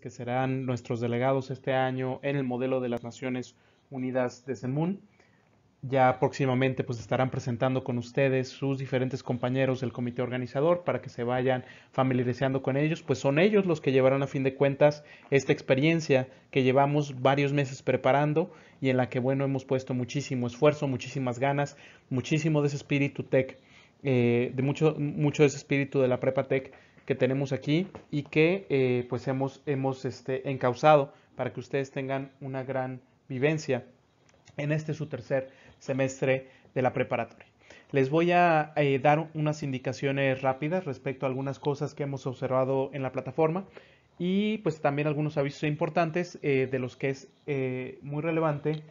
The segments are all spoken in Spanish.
que serán nuestros delegados este año en el modelo de las Naciones Unidas de CEMUN. Ya próximamente pues estarán presentando con ustedes sus diferentes compañeros del comité organizador para que se vayan familiarizando con ellos, pues son ellos los que llevarán a fin de cuentas esta experiencia que llevamos varios meses preparando y en la que bueno hemos puesto muchísimo esfuerzo, muchísimas ganas, muchísimo de ese espíritu tech, eh, de mucho, mucho de ese espíritu de la prepa tech que tenemos aquí y que eh, pues hemos, hemos este, encauzado para que ustedes tengan una gran vivencia en este su tercer semestre de la preparatoria. Les voy a eh, dar unas indicaciones rápidas respecto a algunas cosas que hemos observado en la plataforma y pues también algunos avisos importantes eh, de los que es muy relevante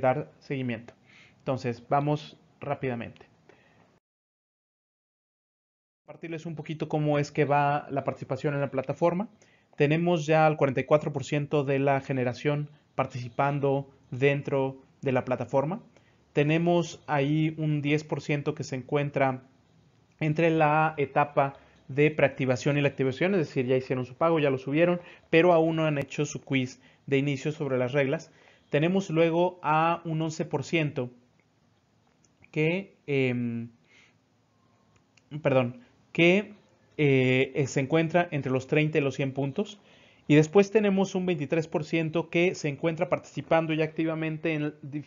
dar seguimiento. Entonces, vamos rápidamente. Compartirles un poquito cómo es que va la participación en la plataforma. Tenemos ya el 44% de la generación participando dentro de la plataforma. Tenemos ahí un 10% que se encuentra entre la etapa de preactivación y la activación, es decir, ya hicieron su pago, ya lo subieron, pero aún no han hecho su quiz de inicio sobre las reglas. Tenemos luego a un 11% que, em, perdón, que eh, se encuentra entre los 30 y los 100 puntos. Y después tenemos un 23% que se encuentra participando ya activamente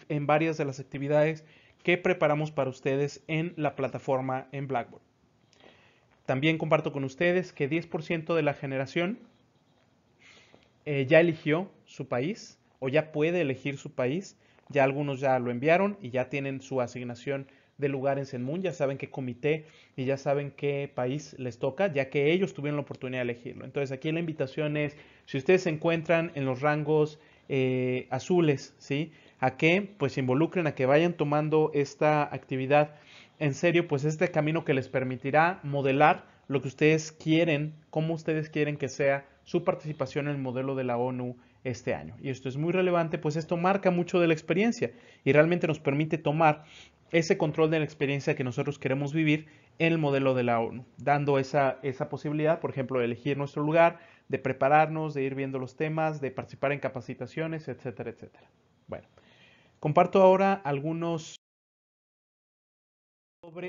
en, varias de las actividades que preparamos para ustedes en la plataforma en Blackboard. También comparto con ustedes que 10% de la generación eh, ya eligió su país o ya puede elegir su país. Ya algunos ya lo enviaron y ya tienen su asignación de lugar en Senmun, ya saben qué comité y ya saben qué país les toca, ya que ellos tuvieron la oportunidad de elegirlo. Entonces aquí la invitación es, si ustedes se encuentran en los rangos eh, azules, ¿sí? A que pues se involucren, a que vayan tomando esta actividad en serio, pues este camino que les permitirá modelar lo que ustedes quieren, cómo ustedes quieren que sea su participación en el modelo de la ONU este año. Y esto es muy relevante, pues esto marca mucho de la experiencia y realmente nos permite tomar ese control de la experiencia que nosotros queremos vivir en el modelo de la ONU, dando esa, posibilidad, por ejemplo, de elegir nuestro lugar, de prepararnos, de ir viendo los temas, de participar en capacitaciones, etcétera, etcétera. Bueno, comparto ahora algunos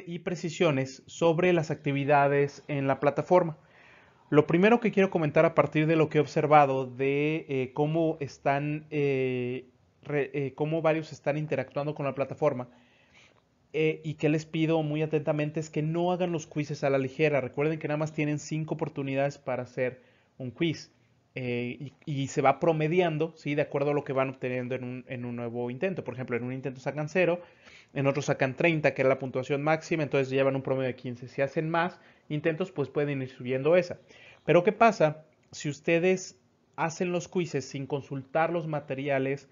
y precisiones sobre las actividades en la plataforma. Lo primero que quiero comentar a partir de lo que he observado de eh, cómo están, eh, eh, cómo varios están interactuando con la plataforma, eh, y que les pido muy atentamente es que no hagan los quizzes a la ligera. Recuerden que nada más tienen cinco oportunidades para hacer un quiz. Eh, y, se va promediando, ¿sí? De acuerdo a lo que van obteniendo en un, nuevo intento. Por ejemplo, en un intento sacan cero. en otro sacan 30, que era la puntuación máxima, entonces llevan un promedio de 15. Si hacen más intentos, pues pueden ir subiendo esa. Pero ¿qué pasa si ustedes hacen los quizzes sin consultar los materiales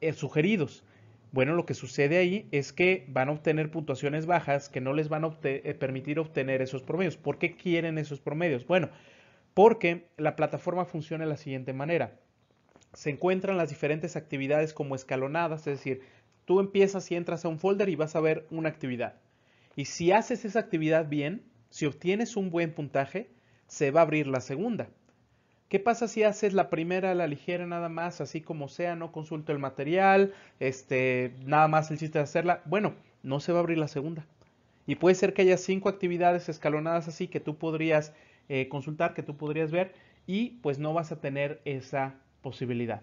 eh, sugeridos? Bueno, lo que sucede ahí es que van a obtener puntuaciones bajas que no les van a eh, permitir obtener esos promedios. ¿Por qué quieren esos promedios? Bueno, porque la plataforma funciona de la siguiente manera. Se encuentran las diferentes actividades como escalonadas, es decir, tú empiezas y entras a un folder y vas a ver una actividad. Y si haces esa actividad bien, si obtienes un buen puntaje, se va a abrir la segunda. ¿Qué pasa si haces la primera la ligera nada más, así como sea, no consulto el material, este, nada más el chiste de hacerla? Bueno, no se va a abrir la segunda. Y puede ser que haya cinco actividades escalonadas así que tú podrías eh, consultar, que tú podrías ver, y pues no vas a tener esa posibilidad.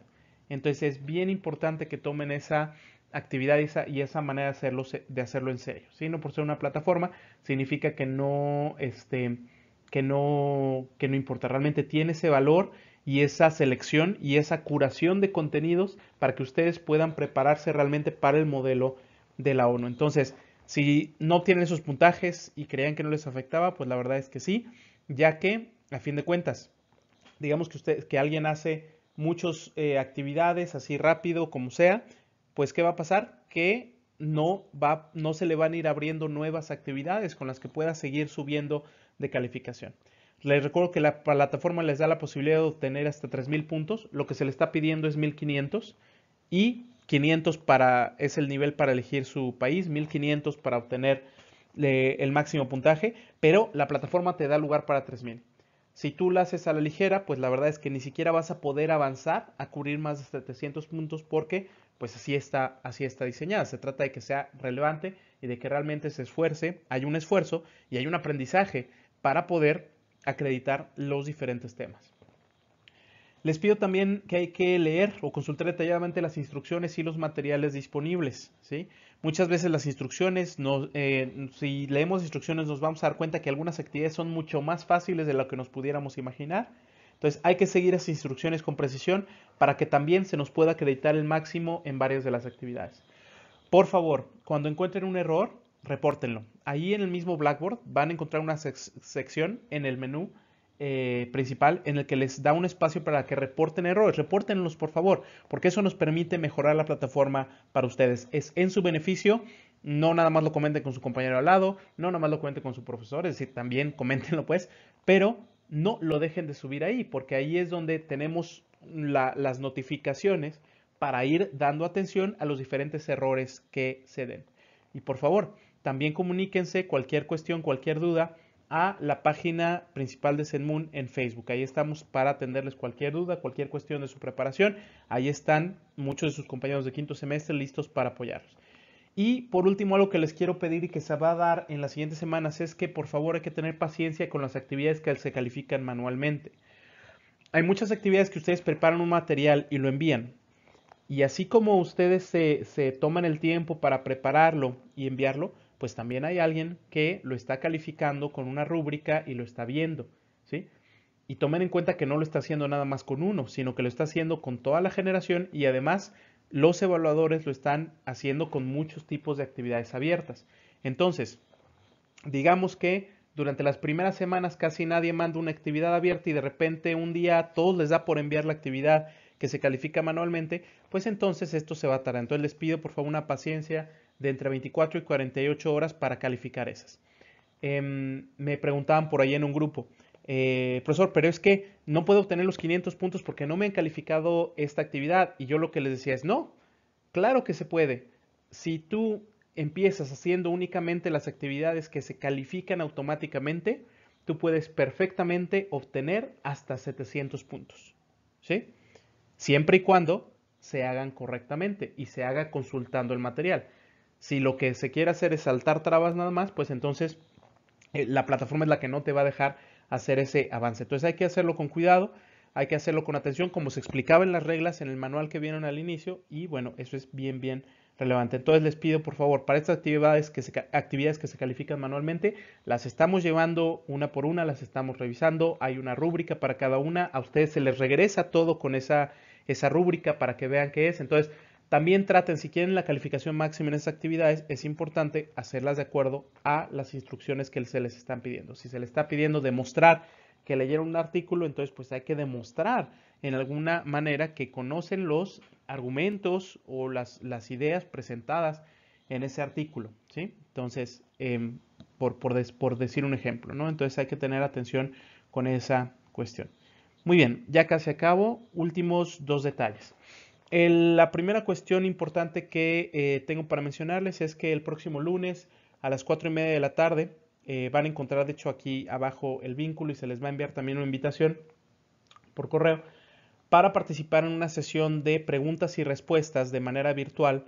Entonces es bien importante que tomen esa actividad y esa, y esa manera de hacerlo, de hacerlo en serio. sino No por ser una plataforma, significa que no, este, que no, no importa, realmente tiene ese valor y esa selección y esa curación de contenidos para que ustedes puedan prepararse realmente para el modelo de la ONU. Entonces, si no tienen esos puntajes y creían que no les afectaba, pues la verdad es que sí, ya que a fin de cuentas, digamos que usted, que alguien hace muchas eh, actividades así rápido como sea, pues qué va a pasar que no va, no se le van a ir abriendo nuevas actividades con las que pueda seguir subiendo de calificación. Les recuerdo que la plataforma les da la posibilidad de obtener hasta 3.000 puntos. Lo que se le está pidiendo es 1.500 y 500 para, es el nivel para elegir su país, 1.500 para obtener eh, el máximo puntaje, pero la plataforma te da lugar para 3.000. Si tú la haces a la ligera, pues la verdad es que ni siquiera vas a poder avanzar a cubrir más de 700 puntos porque pues así está, así está diseñada. Se trata de que sea relevante y de que realmente se esfuerce, hay un esfuerzo y hay un aprendizaje para poder acreditar los diferentes temas. Les pido también que hay que leer o consultar detalladamente las instrucciones y los materiales disponibles. ¿sí? Muchas veces las instrucciones, eh, si leemos instrucciones nos vamos a dar cuenta que algunas actividades son mucho más fáciles de lo que nos pudiéramos imaginar. Entonces hay que seguir las instrucciones con precisión para que también se nos pueda acreditar el máximo en varias de las actividades. Por favor, cuando encuentren un error, repórtenlo. Ahí en el mismo Blackboard van a encontrar una sección en el menú eh, principal en el que les da un espacio para que reporten errores. Repórtenlos, por favor, porque eso nos permite mejorar la plataforma para ustedes. Es en su beneficio. No nada más lo comenten con su compañero al lado, no nada más lo comenten con su profesor, es decir, también comentenlo, pues, pero no lo dejen de subir ahí, porque ahí es donde tenemos las notificaciones para ir dando atención a los diferentes errores que se den. Y por favor, también comuníquense cualquier cuestión, cualquier duda a la página principal de Moon en Facebook. Ahí estamos para atenderles cualquier duda, cualquier cuestión de su preparación. Ahí están muchos de sus compañeros de quinto semestre listos para apoyarlos. Y por último, algo que les quiero pedir y que se va a dar en las siguientes semanas es que por favor hay que tener paciencia con las actividades que se califican manualmente. Hay muchas actividades que ustedes preparan un material y lo envían. Y así como ustedes se, se toman el tiempo para prepararlo y enviarlo, pues también hay alguien que lo está calificando con una rúbrica y lo está viendo, ¿sí? Y tomen en cuenta que no lo está haciendo nada más con uno, sino que lo está haciendo con toda la generación y además los evaluadores lo están haciendo con muchos tipos de actividades abiertas. Entonces, digamos que durante las primeras semanas casi nadie manda una actividad abierta y de repente un día todos les da por enviar la actividad que se califica manualmente, pues entonces esto se va a tardar. Entonces les pido por favor una paciencia, de entre 24 y 48 horas para calificar esas. Em, me preguntaban por ahí en un grupo, eh, profesor, pero es que no puedo obtener los 500 puntos porque no me han calificado esta actividad. Y yo lo que les decía es, no, claro que se puede. Si tú empiezas haciendo únicamente las actividades que se califican automáticamente, tú puedes perfectamente obtener hasta 700 puntos. ¿Sí? Siempre y cuando se hagan correctamente y se haga consultando el material. Si lo que se quiere hacer es saltar trabas nada más, pues entonces eh, la plataforma es la que no te va a dejar hacer ese avance. Entonces hay que hacerlo con cuidado, hay que hacerlo con atención, como se explicaba en las reglas, en el manual que vieron al inicio, y bueno, eso es bien, bien relevante. Entonces les pido por favor, para estas actividades que se, actividades que se califican manualmente, las estamos llevando una por una, las estamos revisando, hay una rúbrica para cada una, a ustedes se les regresa todo con esa, esa rúbrica para que vean qué es. Entonces, también traten, si quieren la calificación máxima en esas actividades, es importante hacerlas de acuerdo a las instrucciones que se les están pidiendo. Si se les está pidiendo demostrar que leyeron un artículo, entonces pues hay que demostrar en alguna manera que conocen los argumentos o las, ideas presentadas en ese artículo, ¿sí? Entonces, em, por, decir un ejemplo, ¿no? Entonces hay que tener atención con esa cuestión. Muy bien, ya casi acabo, últimos dos detalles la primera cuestión importante que eh, tengo para mencionarles es que el próximo lunes a las 4 y media de la tarde eh, van a encontrar, de hecho, aquí abajo el vínculo y se les va a enviar también una invitación por correo para participar en una sesión de preguntas y respuestas de manera virtual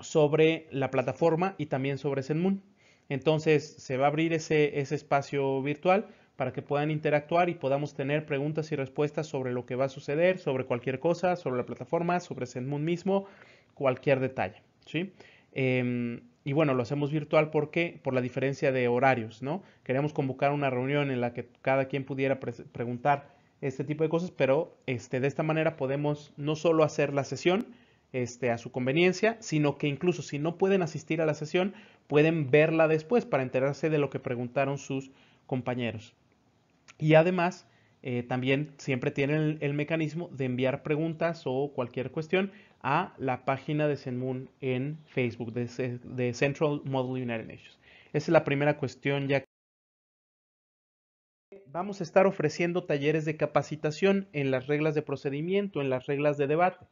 sobre la plataforma y también sobre Zenmoon. Entonces se va a abrir ese espacio virtual para que puedan interactuar y podamos tener preguntas y respuestas sobre lo que va a suceder, sobre cualquier cosa, sobre la plataforma, sobre SendMoon mismo, cualquier detalle. ¿sí? Em, y bueno, lo hacemos virtual porque por la diferencia de horarios, ¿no? Queríamos convocar una reunión en la que cada quien pudiera preguntar este tipo de cosas, pero este, de esta manera podemos no solo hacer la sesión este, a su conveniencia, sino que incluso si no pueden asistir a la sesión, pueden verla después para enterarse de lo que preguntaron sus compañeros. Y además, eh, también siempre tienen el, mecanismo de enviar preguntas o cualquier cuestión a la página de Zenmoon en Facebook, de, Central Model United Nations. Esa es la primera cuestión ya. Vamos a estar ofreciendo talleres de capacitación en las reglas de procedimiento, en las reglas de debate.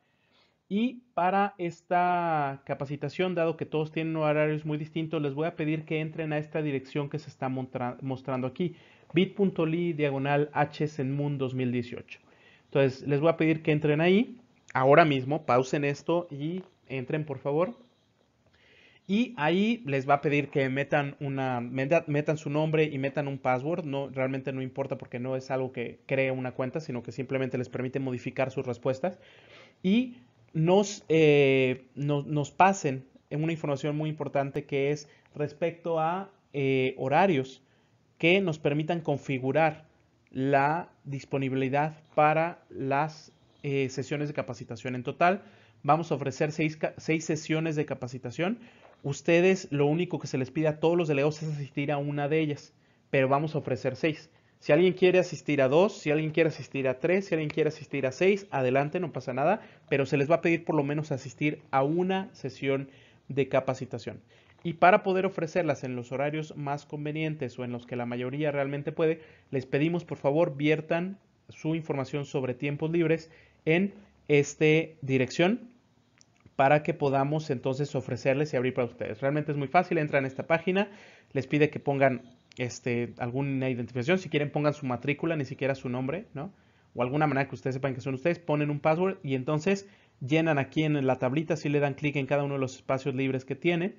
Y para esta capacitación, dado que todos tienen horarios muy distintos, les voy a pedir que entren a esta dirección que se está mostrando aquí, bit.ly diagonal 2018. Entonces, les voy a pedir que entren ahí, ahora mismo, pausen esto y entren, por favor. Y ahí les va a pedir que metan, metan su nombre y metan un password. No, realmente no importa porque no es algo que cree una cuenta, sino que simplemente les permite modificar sus respuestas. Y eh, nos, pasen una información muy importante que es respecto a eh, horarios que nos permitan configurar la disponibilidad para las eh, sesiones de capacitación. En total, vamos a ofrecer seis, seis, sesiones de capacitación. Ustedes lo único que se les pide a todos los delegados es asistir a una de ellas, pero vamos a ofrecer seis. Si alguien quiere asistir a dos, si alguien quiere asistir a tres, si alguien quiere asistir a seis, adelante, no pasa nada, pero se les va a pedir por lo menos asistir a una sesión de capacitación. Y para poder ofrecerlas en los horarios más convenientes o en los que la mayoría realmente puede, les pedimos por favor viertan su información sobre tiempos libres en esta dirección para que podamos entonces ofrecerles y abrir para ustedes. Realmente es muy fácil, entran en esta página, les pide que pongan este, alguna identificación. Si quieren, pongan su matrícula, ni siquiera su nombre, ¿no? O alguna manera que ustedes sepan que son ustedes, ponen un password y entonces llenan aquí en la tablita, si le dan clic en cada uno de los espacios libres que tienen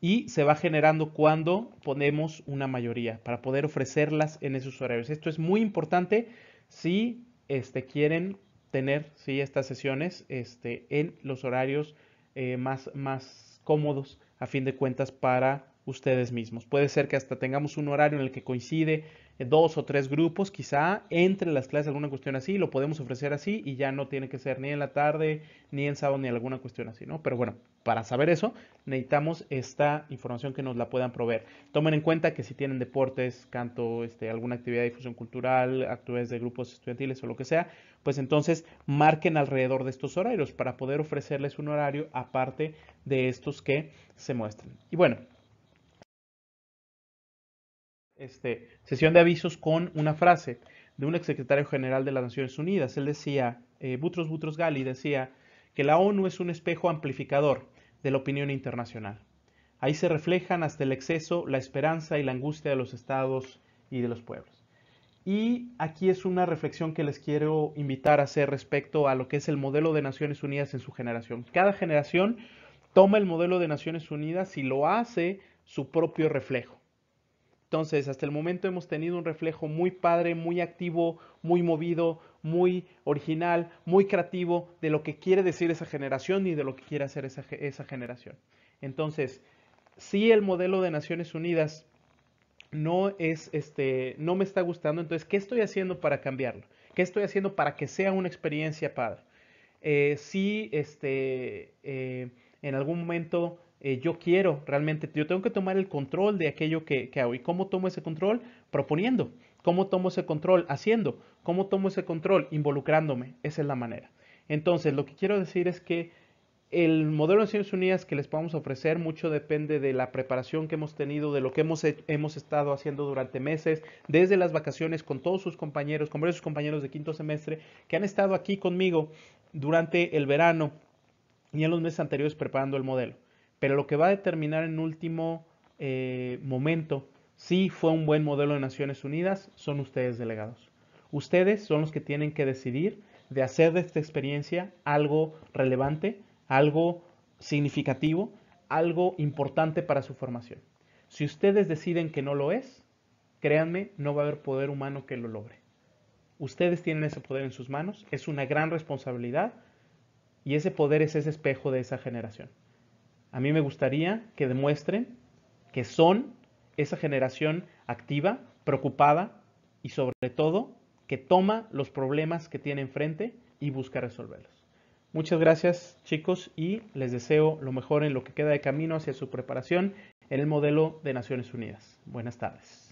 y se va generando cuando ponemos una mayoría para poder ofrecerlas en esos horarios. Esto es muy importante si este, quieren tener ¿sí? estas sesiones este, en los horarios eh, más, más cómodos a fin de cuentas para ustedes mismos. Puede ser que hasta tengamos un horario en el que coincide eh, dos o tres grupos, quizá entre las clases alguna cuestión así, lo podemos ofrecer así y ya no tiene que ser ni en la tarde, ni en sábado, ni alguna cuestión así, ¿no? Pero bueno, para saber eso necesitamos esta información que nos la puedan proveer. Tomen en cuenta que si tienen deportes, canto, este, alguna actividad de difusión cultural, actividades de grupos estudiantiles o lo que sea, pues entonces marquen alrededor de estos horarios para poder ofrecerles un horario aparte de estos que se muestran. Y bueno, este, sesión de avisos con una frase de un exsecretario general de las Naciones Unidas. Él decía, eh, Butros Butros Ghali decía que la ONU es un espejo amplificador de la opinión internacional. Ahí se reflejan hasta el exceso la esperanza y la angustia de los estados y de los pueblos. Y aquí es una reflexión que les quiero invitar a hacer respecto a lo que es el modelo de Naciones Unidas en su generación. Cada generación toma el modelo de Naciones Unidas y lo hace su propio reflejo. Entonces, hasta el momento hemos tenido un reflejo muy padre, muy activo, muy movido, muy original, muy creativo de lo que quiere decir esa generación y de lo que quiere hacer esa, generación. Entonces, si el modelo de Naciones Unidas no es este no me está gustando entonces qué estoy haciendo para cambiarlo qué estoy haciendo para que sea una experiencia padre eh, si este eh, en algún momento eh, yo quiero realmente, yo tengo que tomar el control de aquello que, hago. ¿Y cómo tomo ese control? Proponiendo. ¿Cómo tomo ese control? Haciendo. ¿Cómo tomo ese control? Involucrándome. Esa es la manera. Entonces, lo que quiero decir es que el modelo de Naciones Unidas que les podemos ofrecer mucho depende de la preparación que hemos tenido, de lo que hemos, hemos estado haciendo durante meses, desde las vacaciones con todos sus compañeros, con varios compañeros de quinto semestre que han estado aquí conmigo durante el verano y en los meses anteriores preparando el modelo. Pero lo que va a determinar en último eh, momento si fue un buen modelo de Naciones Unidas son ustedes delegados. Ustedes son los que tienen que decidir de hacer de esta experiencia algo relevante, algo significativo, algo importante para su formación. Si ustedes deciden que no lo es, créanme, no va a haber poder humano que lo logre. Ustedes tienen ese poder en sus manos, es una gran responsabilidad y ese poder es ese espejo de esa generación a mí me gustaría que demuestren que son esa generación activa, preocupada y sobre todo que toma los problemas que tiene enfrente y busca resolverlos. Muchas gracias chicos y les deseo lo mejor en lo que queda de camino hacia su preparación en el modelo de Naciones Unidas. Buenas tardes.